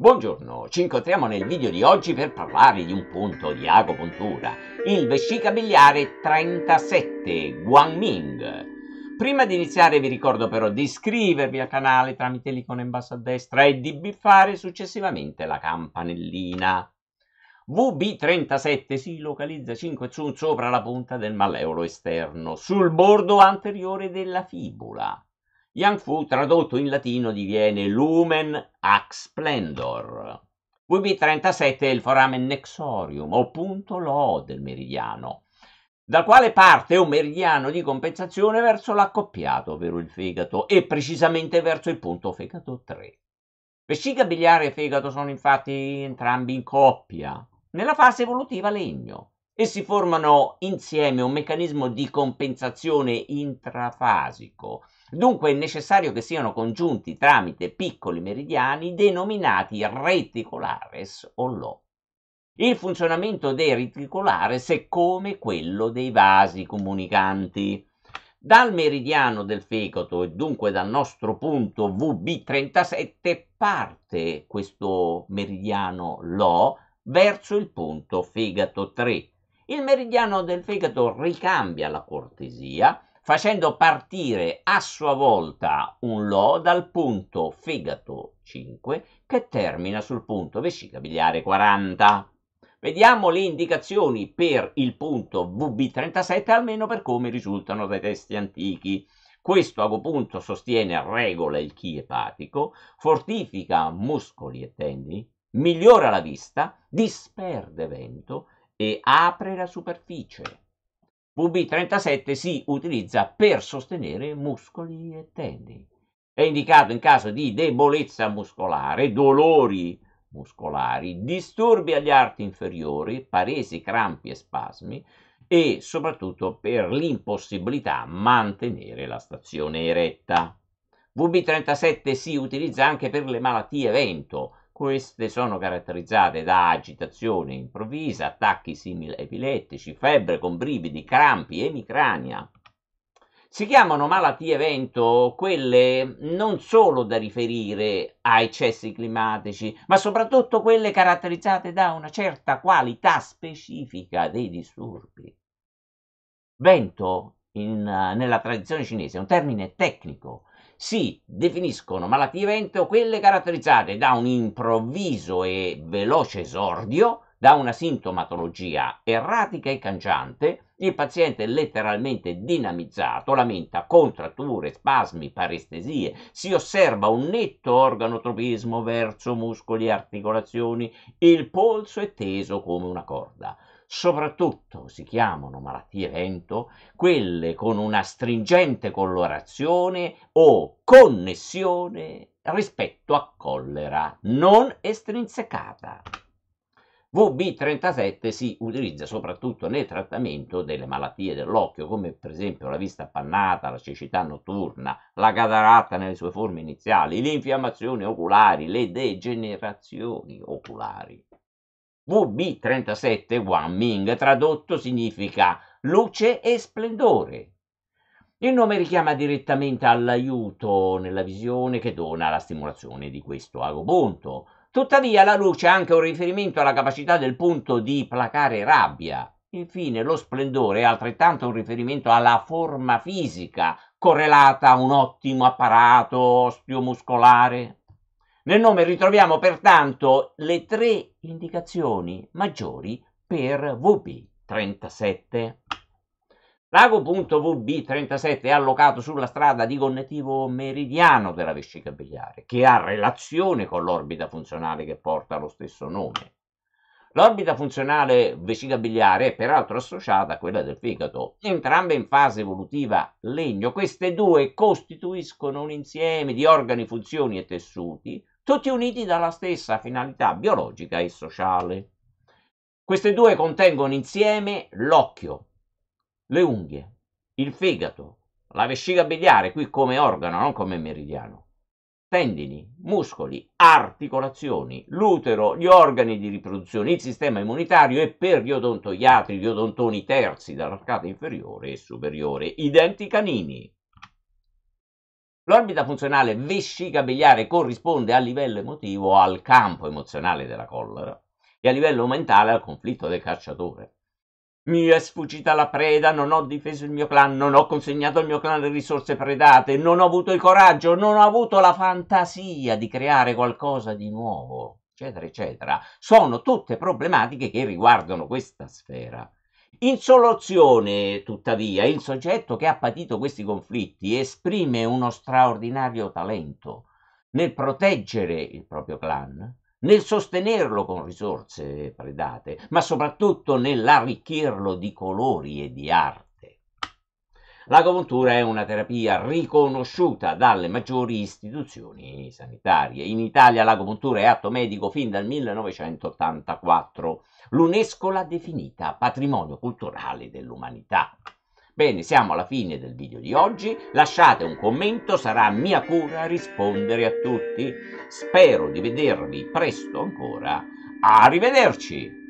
Buongiorno, ci incontriamo nel video di oggi per parlare di un punto di agopuntura, il vescica biliare 37 Guangming. Prima di iniziare vi ricordo però di iscrivervi al canale tramite l'icona in basso a destra e di biffare successivamente la campanellina. VB37 si localizza 5 su sopra la punta del malleolo esterno, sul bordo anteriore della fibula Yang Fu tradotto in latino diviene Lumen Ax Splendor. VB37 è il foramen nexorium, o punto Lo del meridiano, dal quale parte un meridiano di compensazione verso l'accoppiato, ovvero il fegato, e precisamente verso il punto fegato 3. Vescica biliare e fegato sono infatti entrambi in coppia, nella fase evolutiva legno, e si formano insieme un meccanismo di compensazione intrafasico, Dunque è necessario che siano congiunti tramite piccoli meridiani denominati reticolares o lo. Il funzionamento dei reticulares è come quello dei vasi comunicanti. Dal meridiano del fegato e dunque dal nostro punto VB37 parte questo meridiano LO verso il punto fegato 3. Il meridiano del fegato ricambia la cortesia facendo partire a sua volta un Lo dal punto fegato 5 che termina sul punto vescica biliare 40. Vediamo le indicazioni per il punto VB37, almeno per come risultano dai testi antichi. Questo agopunto sostiene e regola il chi epatico, fortifica muscoli e tendini, migliora la vista, disperde vento e apre la superficie. VB37 si utilizza per sostenere muscoli e tendini. È indicato in caso di debolezza muscolare, dolori muscolari, disturbi agli arti inferiori, paresi, crampi e spasmi e soprattutto per l'impossibilità di mantenere la stazione eretta. VB37 si utilizza anche per le malattie vento, queste sono caratterizzate da agitazione improvvisa, attacchi simili epilettici, febbre con brividi, crampi, emicrania. Si chiamano malattie vento quelle non solo da riferire a eccessi climatici, ma soprattutto quelle caratterizzate da una certa qualità specifica dei disturbi. Vento in, nella tradizione cinese è un termine tecnico si definiscono malattie vento quelle caratterizzate da un improvviso e veloce esordio, da una sintomatologia erratica e cangiante, il paziente è letteralmente dinamizzato, lamenta contratture, spasmi, parestesie, si osserva un netto organotropismo verso muscoli e articolazioni, il polso è teso come una corda. Soprattutto si chiamano malattie vento quelle con una stringente colorazione o connessione rispetto a collera non estrinsecata. VB37 si utilizza soprattutto nel trattamento delle malattie dell'occhio, come per esempio la vista appannata, la cecità notturna, la cataratta nelle sue forme iniziali, le infiammazioni oculari, le degenerazioni oculari. WB37 Wang tradotto significa luce e splendore. Il nome richiama direttamente all'aiuto nella visione che dona la stimolazione di questo agobonto. Tuttavia la luce ha anche un riferimento alla capacità del punto di placare rabbia. Infine lo splendore è altrettanto un riferimento alla forma fisica correlata a un ottimo apparato osteomuscolare. Nel nome ritroviamo pertanto le tre indicazioni maggiori per VB37. L'ago.VB37 è allocato sulla strada di connettivo meridiano della vescica biliare, che ha relazione con l'orbita funzionale che porta lo stesso nome. L'orbita funzionale vescica biliare è peraltro associata a quella del fegato, entrambe in fase evolutiva legno. Queste due costituiscono un insieme di organi, funzioni e tessuti, tutti uniti dalla stessa finalità biologica e sociale. Queste due contengono insieme l'occhio, le unghie, il fegato, la vescica biliare, qui come organo, non come meridiano, tendini, muscoli, articolazioni, l'utero, gli organi di riproduzione, il sistema immunitario e per gli odontoiatri, gli odontoni terzi dall'arcata inferiore e superiore, i denti canini. L'orbita funzionale vescica biliare corrisponde a livello emotivo al campo emozionale della collera e a livello mentale al conflitto del cacciatore. Mi è sfuggita la preda, non ho difeso il mio clan, non ho consegnato al mio clan le risorse predate, non ho avuto il coraggio, non ho avuto la fantasia di creare qualcosa di nuovo, eccetera, eccetera. Sono tutte problematiche che riguardano questa sfera. In soluzione, tuttavia, il soggetto che ha patito questi conflitti esprime uno straordinario talento nel proteggere il proprio clan, nel sostenerlo con risorse predate, ma soprattutto nell'arricchirlo di colori e di arte. L'agopuntura è una terapia riconosciuta dalle maggiori istituzioni sanitarie. In Italia l'agopuntura è atto medico fin dal 1984. L'UNESCO l'ha definita patrimonio culturale dell'umanità. Bene, siamo alla fine del video di oggi, lasciate un commento, sarà mia cura rispondere a tutti. Spero di vedervi presto ancora. Arrivederci!